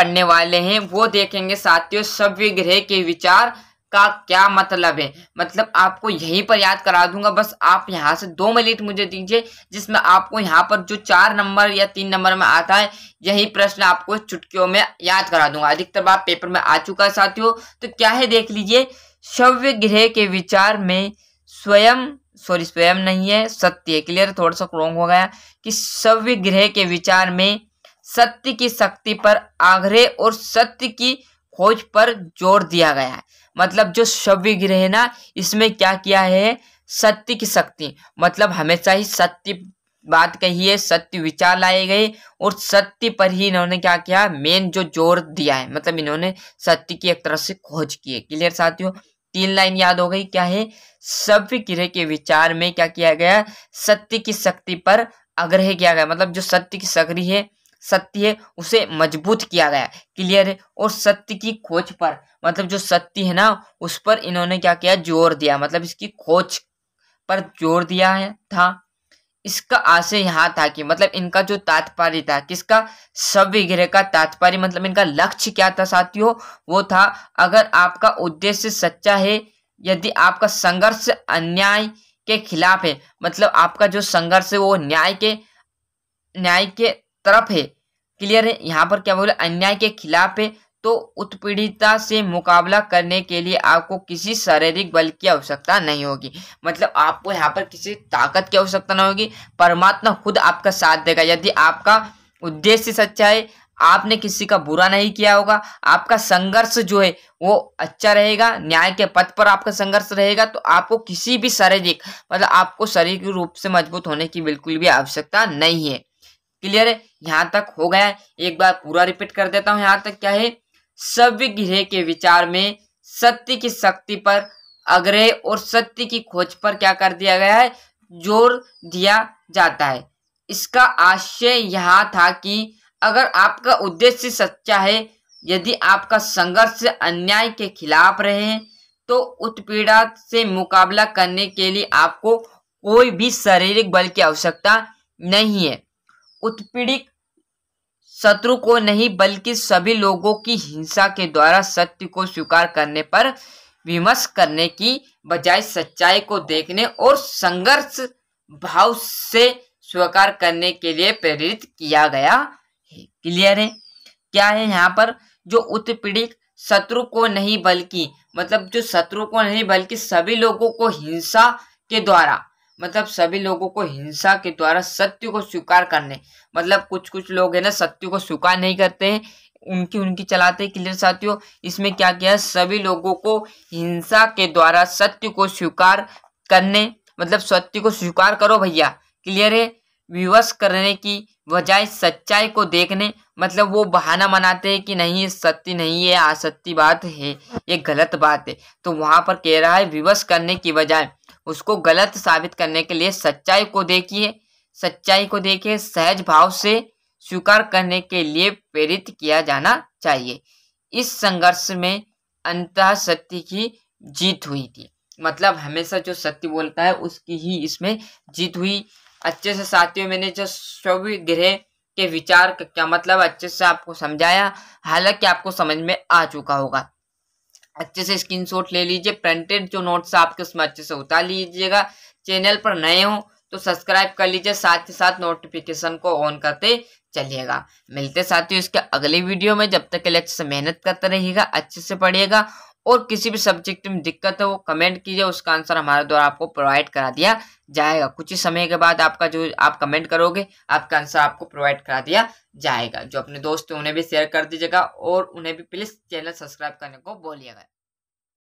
पढ़ने वाले हैं वो देखेंगे साथियों सव्य ग्रह के विचार का क्या मतलब है मतलब आपको यहीं पर याद करा दूंगा बस आप यहाँ से दो मिनट मुझे दीजिए जिसमें आपको यहाँ पर जो चार नंबर या तीन नंबर में आता है यही प्रश्न आपको चुटकियों में याद करा दूंगा अधिकतर आप पेपर में आ चुका है साथियों तो क्या है देख लीजिए शव्य ग्रह के विचार में स्वयं सॉरी स्वयं नहीं है सत्य क्लियर थोड़ा सा रॉन्ग हो गया कि सव्य ग्रह के विचार में सत्य की शक्ति पर आग्रह और सत्य की खोज पर जोर दिया गया है मतलब जो शव्य ग्रह ना इसमें क्या किया है सत्य की शक्ति मतलब हमेशा ही सत्य बात कही है सत्य विचार लाए गए और सत्य पर ही इन्होंने क्या किया मेन जो जोर दिया है मतलब इन्होंने सत्य की एक तरह से खोज की है क्लियर साथियों तीन लाइन याद हो गई क्या है सभ्य ग्रह के विचार में क्या किया गया सत्य की शक्ति पर आग्रह किया गया मतलब जो सत्य की सक्री है सत्य है उसे मजबूत किया गया क्लियर है और सत्य की खोज पर मतलब जो सत्य है ना उस पर इन्होंने क्या किया जोर दिया मतलब इसकी खोज पर जोर दिया है था इसका आशय यहाँ था कि मतलब इनका जो तात्पर्य था किसका सब विग्रह का तात्पर्य मतलब इनका लक्ष्य क्या था साथियों वो था अगर आपका उद्देश्य सच्चा है यदि आपका संघर्ष अन्याय के खिलाफ है मतलब आपका जो संघर्ष है वो न्याय के न्याय के तरफ है क्लियर है यहाँ पर क्या बोले अन्याय के खिलाफ है तो उत्पीड़िता से मुकाबला करने के लिए आपको किसी शारीरिक बल की आवश्यकता नहीं होगी मतलब आपको यहाँ पर किसी ताकत की आवश्यकता नहीं होगी परमात्मा खुद आपका साथ देगा यदि आपका उद्देश्य सच्चा है आपने किसी का बुरा नहीं किया होगा आपका संघर्ष जो है वो अच्छा रहेगा न्याय के पथ पर आपका संघर्ष रहेगा तो आपको किसी भी शारीरिक मतलब आपको शारीरिक रूप से मजबूत होने की बिल्कुल भी आवश्यकता नहीं है क्लियर है यहाँ तक हो गया है एक बार पूरा रिपीट कर देता हूँ यहाँ तक क्या है सभ्य गृह के विचार में सत्य की शक्ति पर अग्रह और सत्य की खोज पर क्या कर दिया गया है जोर दिया जाता है इसका आशय यहाँ था कि अगर आपका उद्देश्य सच्चा है यदि आपका संघर्ष अन्याय के खिलाफ रहे तो उत्पीड़ा से मुकाबला करने के लिए आपको कोई भी शारीरिक बल की आवश्यकता नहीं है उत्पीड़ित शत्रु को नहीं बल्कि सभी लोगों की हिंसा के द्वारा सत्य को स्वीकार करने पर विमर्श करने की बजाय सच्चाई को देखने और संघर्ष भाव से स्वीकार करने के लिए प्रेरित किया गया है क्लियर है क्या है यहाँ पर जो उत्पीड़ित शत्रु को नहीं बल्कि मतलब जो शत्रु को नहीं बल्कि सभी लोगों को हिंसा के द्वारा मतलब सभी लोगों को हिंसा के द्वारा सत्य को स्वीकार करने मतलब कुछ कुछ लोग है ना सत्य को स्वीकार नहीं करते हैं उनकी उनकी चलाते क्लियर साथियों इसमें क्या किया है सभी लोगों को हिंसा के द्वारा सत्य को स्वीकार करने मतलब सत्य को स्वीकार करो भैया क्लियर है विवश करने की बजाय सच्चाई को देखने मतलब वो बहाना मनाते हैं कि नहीं ये सत्य नहीं है असत्य बात है ये गलत बात है तो वहां पर कह रहा है विवश करने की बजाय उसको गलत साबित करने के लिए सच्चाई को देखिए सच्चाई को देखिए सहज भाव से स्वीकार करने के लिए प्रेरित किया जाना चाहिए इस संघर्ष में अंत सत्य की जीत हुई थी मतलब हमेशा जो सत्य बोलता है उसकी ही इसमें जीत हुई अच्छे से साथियों मैंने जो सभी ग्रह के विचार क्या मतलब अच्छे से आपको समझाया हालांकि आपको समझ में आ चुका होगा अच्छे से स्क्रीन शॉट ले लीजिए प्रिंटेड जो नोट्स आपके उसमें अच्छे से उतार लीजिएगा चैनल पर नए हो तो सब्सक्राइब कर लीजिए साथ ही साथ नोटिफिकेशन को ऑन करते चलिएगा मिलते साथियों इसके अगले वीडियो में जब तक के लिए अच्छे से मेहनत करते रहिएगा अच्छे से पढ़िएगा और किसी भी सब्जेक्ट में दिक्कत है वो कमेंट कीजिए उसका आंसर हमारे द्वारा आपको प्रोवाइड करा दिया जाएगा कुछ ही समय के बाद आपका जो आप कमेंट करोगे आपका आंसर आपको प्रोवाइड करा दिया जाएगा जो अपने दोस्त हैं उन्हें भी शेयर कर दीजिएगा और उन्हें भी प्लीज़ चैनल सब्सक्राइब करने को बोलिएगा